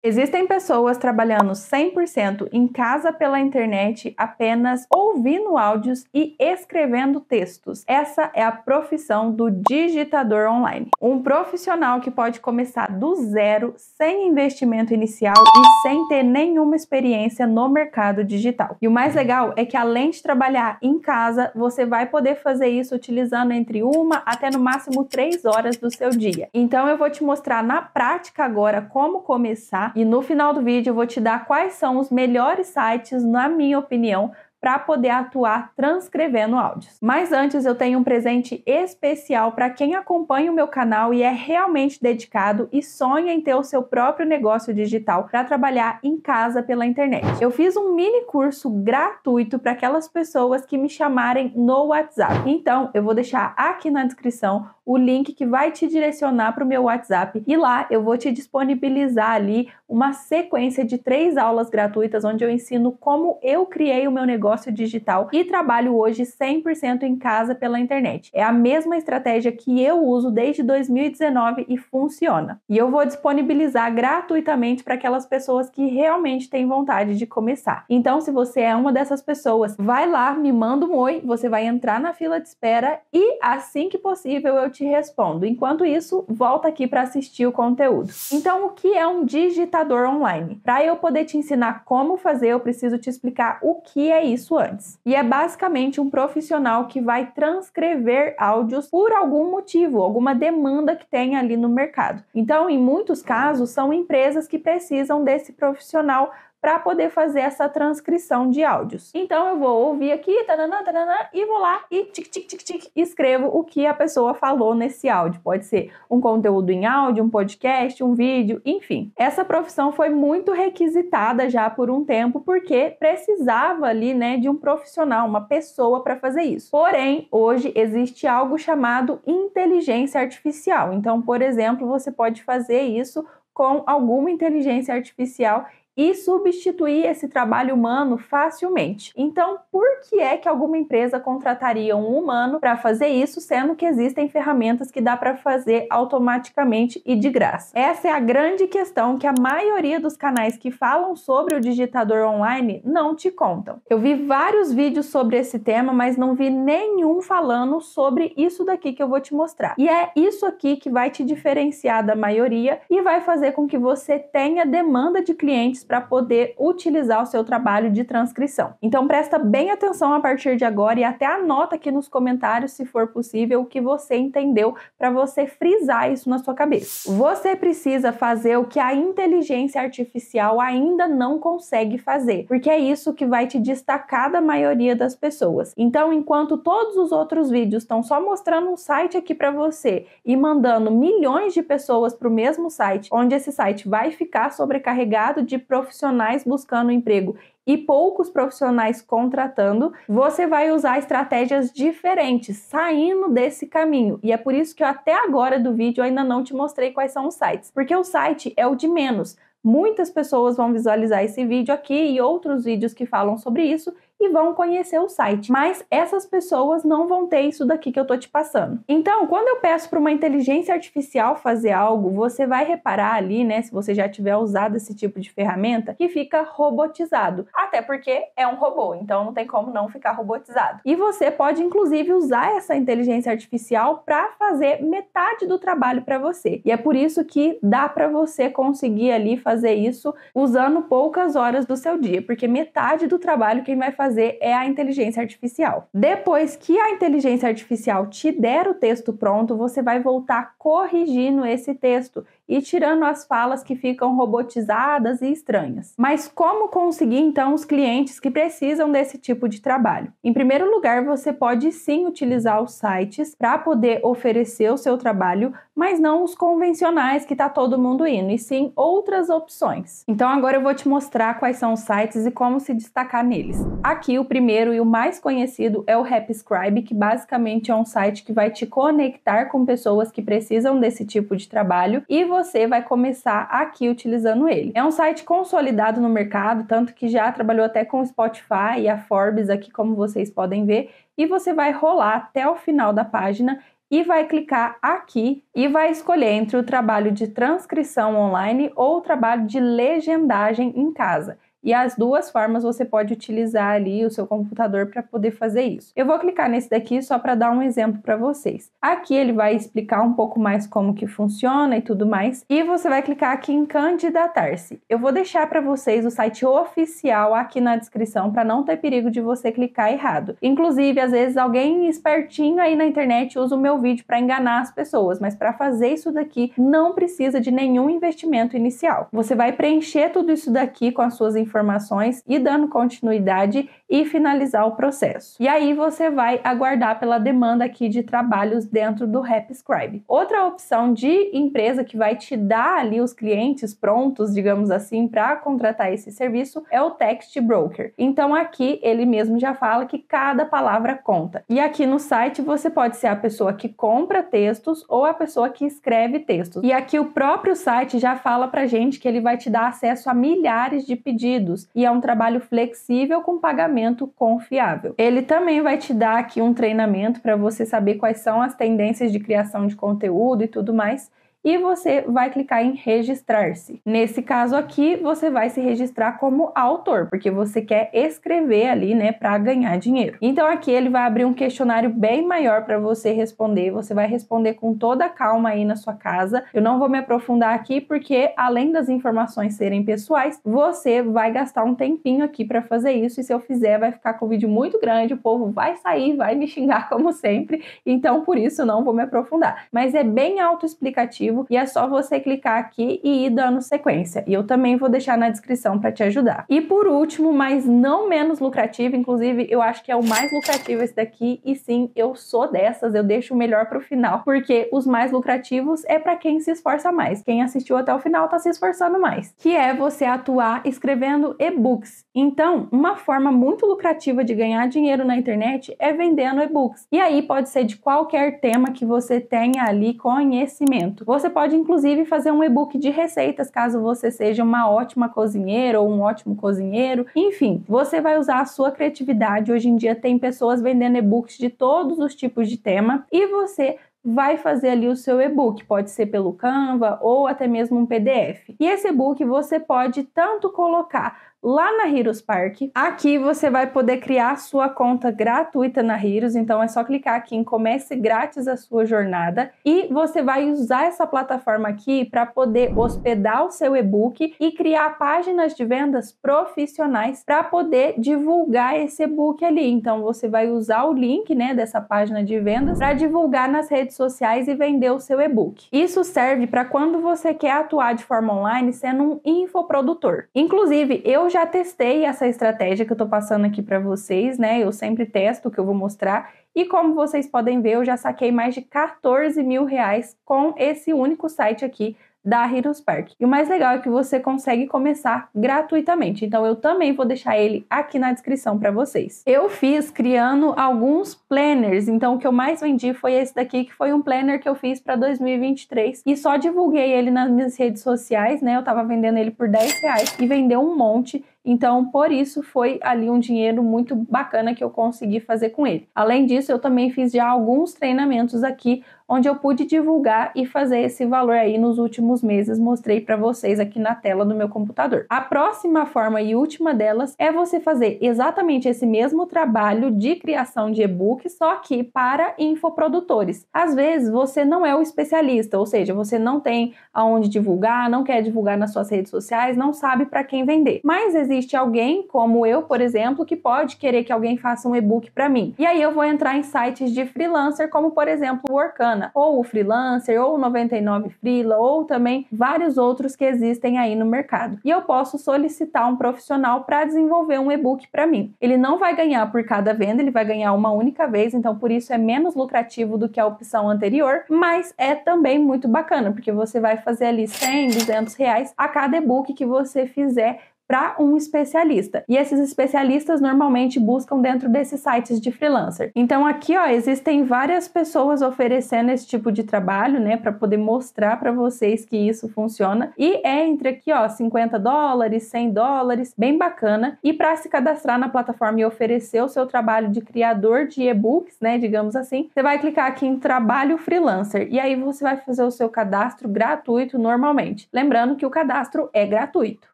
Existem pessoas trabalhando 100% em casa pela internet, apenas ouvindo áudios e escrevendo textos. Essa é a profissão do digitador online. Um profissional que pode começar do zero, sem investimento inicial e sem ter nenhuma experiência no mercado digital. E o mais legal é que, além de trabalhar em casa, você vai poder fazer isso utilizando entre uma até no máximo três horas do seu dia. Então, eu vou te mostrar na prática agora como começar e no final do vídeo eu vou te dar quais são os melhores sites, na minha opinião, para poder atuar transcrevendo áudios. Mas antes eu tenho um presente especial para quem acompanha o meu canal e é realmente dedicado e sonha em ter o seu próprio negócio digital para trabalhar em casa pela internet. Eu fiz um mini curso gratuito para aquelas pessoas que me chamarem no WhatsApp. Então, eu vou deixar aqui na descrição o link que vai te direcionar para o meu WhatsApp e lá eu vou te disponibilizar ali uma sequência de três aulas gratuitas onde eu ensino como eu criei o meu negócio digital e trabalho hoje 100% em casa pela internet. É a mesma estratégia que eu uso desde 2019 e funciona. E eu vou disponibilizar gratuitamente para aquelas pessoas que realmente têm vontade de começar. Então, se você é uma dessas pessoas, vai lá, me manda um oi, você vai entrar na fila de espera e assim que possível eu te te respondo. Enquanto isso, volta aqui para assistir o conteúdo. Então, o que é um digitador online? Para eu poder te ensinar como fazer, eu preciso te explicar o que é isso antes. E é basicamente um profissional que vai transcrever áudios por algum motivo, alguma demanda que tem ali no mercado. Então, em muitos casos, são empresas que precisam desse profissional para poder fazer essa transcrição de áudios. Então eu vou ouvir aqui, tanana, tanana, e vou lá e tic, tic, tic, tic, escrevo o que a pessoa falou nesse áudio. Pode ser um conteúdo em áudio, um podcast, um vídeo, enfim. Essa profissão foi muito requisitada já por um tempo, porque precisava ali, né, de um profissional, uma pessoa para fazer isso. Porém, hoje existe algo chamado inteligência artificial. Então, por exemplo, você pode fazer isso com alguma inteligência artificial e substituir esse trabalho humano facilmente. Então, por que é que alguma empresa contrataria um humano para fazer isso, sendo que existem ferramentas que dá para fazer automaticamente e de graça? Essa é a grande questão que a maioria dos canais que falam sobre o digitador online não te contam. Eu vi vários vídeos sobre esse tema, mas não vi nenhum falando sobre isso daqui que eu vou te mostrar. E é isso aqui que vai te diferenciar da maioria e vai fazer com que você tenha demanda de clientes para poder utilizar o seu trabalho de transcrição. Então presta bem atenção a partir de agora e até anota aqui nos comentários, se for possível, o que você entendeu para você frisar isso na sua cabeça. Você precisa fazer o que a inteligência artificial ainda não consegue fazer, porque é isso que vai te destacar da maioria das pessoas. Então, enquanto todos os outros vídeos estão só mostrando um site aqui para você e mandando milhões de pessoas para o mesmo site, onde esse site vai ficar sobrecarregado de profissionais buscando emprego e poucos profissionais contratando, você vai usar estratégias diferentes, saindo desse caminho. E é por isso que eu, até agora do vídeo ainda não te mostrei quais são os sites, porque o site é o de menos. Muitas pessoas vão visualizar esse vídeo aqui e outros vídeos que falam sobre isso e vão conhecer o site. Mas essas pessoas não vão ter isso daqui que eu tô te passando. Então, quando eu peço para uma inteligência artificial fazer algo, você vai reparar ali, né, se você já tiver usado esse tipo de ferramenta, que fica robotizado. Até porque é um robô, então não tem como não ficar robotizado. E você pode inclusive usar essa inteligência artificial para fazer metade do trabalho para você. E é por isso que dá para você conseguir ali fazer isso usando poucas horas do seu dia, porque metade do trabalho quem vai fazer fazer é a inteligência artificial. Depois que a inteligência artificial te der o texto pronto, você vai voltar corrigindo esse texto e tirando as falas que ficam robotizadas e estranhas. Mas como conseguir então os clientes que precisam desse tipo de trabalho? Em primeiro lugar, você pode sim utilizar os sites para poder oferecer o seu trabalho, mas não os convencionais que está todo mundo indo, e sim outras opções. Então agora eu vou te mostrar quais são os sites e como se destacar neles. A Aqui o primeiro e o mais conhecido é o HappyScribe, que basicamente é um site que vai te conectar com pessoas que precisam desse tipo de trabalho e você vai começar aqui utilizando ele. É um site consolidado no mercado, tanto que já trabalhou até com o Spotify e a Forbes aqui, como vocês podem ver, e você vai rolar até o final da página e vai clicar aqui e vai escolher entre o trabalho de transcrição online ou o trabalho de legendagem em casa. E as duas formas você pode utilizar ali o seu computador para poder fazer isso. Eu vou clicar nesse daqui só para dar um exemplo para vocês. Aqui ele vai explicar um pouco mais como que funciona e tudo mais. E você vai clicar aqui em candidatar-se. Eu vou deixar para vocês o site oficial aqui na descrição para não ter perigo de você clicar errado. Inclusive, às vezes alguém espertinho aí na internet usa o meu vídeo para enganar as pessoas, mas para fazer isso daqui não precisa de nenhum investimento inicial. Você vai preencher tudo isso daqui com as suas informações informações e dando continuidade e finalizar o processo. E aí você vai aguardar pela demanda aqui de trabalhos dentro do RapScribe. Outra opção de empresa que vai te dar ali os clientes prontos, digamos assim, para contratar esse serviço é o Text Broker. Então aqui ele mesmo já fala que cada palavra conta. E aqui no site você pode ser a pessoa que compra textos ou a pessoa que escreve textos. E aqui o próprio site já fala pra gente que ele vai te dar acesso a milhares de pedidos e é um trabalho flexível com pagamento confiável. Ele também vai te dar aqui um treinamento para você saber quais são as tendências de criação de conteúdo e tudo mais, e você vai clicar em registrar-se. Nesse caso aqui, você vai se registrar como autor, porque você quer escrever ali, né, para ganhar dinheiro. Então aqui ele vai abrir um questionário bem maior para você responder, você vai responder com toda calma aí na sua casa. Eu não vou me aprofundar aqui porque além das informações serem pessoais, você vai gastar um tempinho aqui para fazer isso e se eu fizer vai ficar com o vídeo muito grande, o povo vai sair, vai me xingar como sempre. Então por isso não vou me aprofundar, mas é bem autoexplicativo aplicativo e é só você clicar aqui e ir dando sequência. E eu também vou deixar na descrição para te ajudar. E por último, mas não menos lucrativo, inclusive eu acho que é o mais lucrativo esse daqui e sim, eu sou dessas, eu deixo o melhor para o final, porque os mais lucrativos é para quem se esforça mais. Quem assistiu até o final está se esforçando mais, que é você atuar escrevendo e-books. Então, uma forma muito lucrativa de ganhar dinheiro na internet é vendendo e-books. E aí pode ser de qualquer tema que você tenha ali conhecimento. Você você pode, inclusive, fazer um e-book de receitas, caso você seja uma ótima cozinheira ou um ótimo cozinheiro. Enfim, você vai usar a sua criatividade. Hoje em dia tem pessoas vendendo e-books de todos os tipos de tema e você vai fazer ali o seu e-book, pode ser pelo Canva ou até mesmo um PDF. E esse e-book você pode tanto colocar lá na Heroes Park. Aqui você vai poder criar sua conta gratuita na Heroes, então é só clicar aqui em comece grátis a sua jornada e você vai usar essa plataforma aqui para poder hospedar o seu e-book e criar páginas de vendas profissionais para poder divulgar esse e-book ali. Então você vai usar o link, né, dessa página de vendas para divulgar nas redes sociais e vender o seu e-book. Isso serve para quando você quer atuar de forma online sendo um infoprodutor. Inclusive, eu eu já testei essa estratégia que eu estou passando aqui para vocês, né? Eu sempre testo o que eu vou mostrar. E como vocês podem ver, eu já saquei mais de 14 mil reais com esse único site aqui da Heroes Park. E o mais legal é que você consegue começar gratuitamente. Então eu também vou deixar ele aqui na descrição para vocês. Eu fiz criando alguns planners, então o que eu mais vendi foi esse daqui, que foi um planner que eu fiz para 2023 e só divulguei ele nas minhas redes sociais, né? Eu tava vendendo ele por 10 reais e vendeu um monte. Então, por isso foi ali um dinheiro muito bacana que eu consegui fazer com ele. Além disso, eu também fiz já alguns treinamentos aqui onde eu pude divulgar e fazer esse valor aí nos últimos meses, mostrei para vocês aqui na tela do meu computador. A próxima forma e última delas é você fazer exatamente esse mesmo trabalho de criação de e-book, só que para infoprodutores. Às vezes você não é o especialista, ou seja, você não tem aonde divulgar, não quer divulgar nas suas redes sociais, não sabe para quem vender. Mas existe alguém, como eu, por exemplo, que pode querer que alguém faça um e-book para mim. E aí eu vou entrar em sites de freelancer, como por exemplo o Workana Semana, ou o Freelancer, ou o 99 Freela, ou também vários outros que existem aí no mercado. E eu posso solicitar um profissional para desenvolver um e-book para mim. Ele não vai ganhar por cada venda, ele vai ganhar uma única vez, então por isso é menos lucrativo do que a opção anterior, mas é também muito bacana, porque você vai fazer ali 100, 200 reais a cada e-book que você fizer para um especialista. E esses especialistas normalmente buscam dentro desses sites de freelancer. Então aqui, ó, existem várias pessoas oferecendo esse tipo de trabalho, né, para poder mostrar para vocês que isso funciona. E é entre aqui, ó, 50 dólares, 100 dólares, bem bacana. E para se cadastrar na plataforma e oferecer o seu trabalho de criador de e-books, né, digamos assim, você vai clicar aqui em trabalho freelancer e aí você vai fazer o seu cadastro gratuito normalmente. Lembrando que o cadastro é gratuito.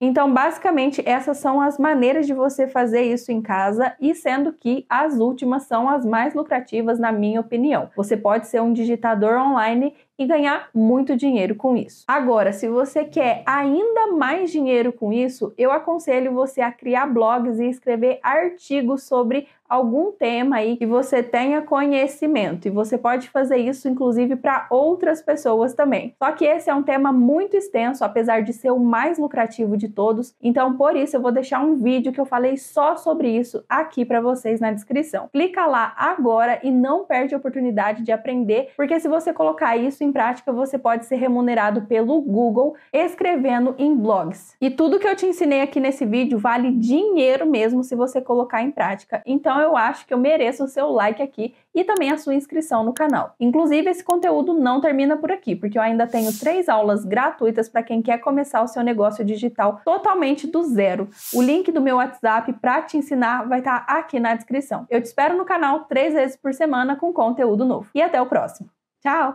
Então, basicamente basicamente, essas são as maneiras de você fazer isso em casa e sendo que as últimas são as mais lucrativas, na minha opinião. Você pode ser um digitador online e ganhar muito dinheiro com isso. Agora, se você quer ainda mais dinheiro com isso, eu aconselho você a criar blogs e escrever artigos sobre algum tema aí que você tenha conhecimento. E você pode fazer isso, inclusive, para outras pessoas também. Só que esse é um tema muito extenso, apesar de ser o mais lucrativo de todos. Então, por isso, eu vou deixar um vídeo que eu falei só sobre isso aqui para vocês na descrição. Clica lá agora e não perde a oportunidade de aprender, porque se você colocar isso em prática, você pode ser remunerado pelo Google escrevendo em blogs. E tudo que eu te ensinei aqui nesse vídeo vale dinheiro mesmo se você colocar em prática. Então, eu acho que eu mereço o seu like aqui e também a sua inscrição no canal. Inclusive, esse conteúdo não termina por aqui, porque eu ainda tenho três aulas gratuitas para quem quer começar o seu negócio digital totalmente do zero. O link do meu WhatsApp para te ensinar vai estar tá aqui na descrição. Eu te espero no canal três vezes por semana com conteúdo novo. E até o próximo. Tchau!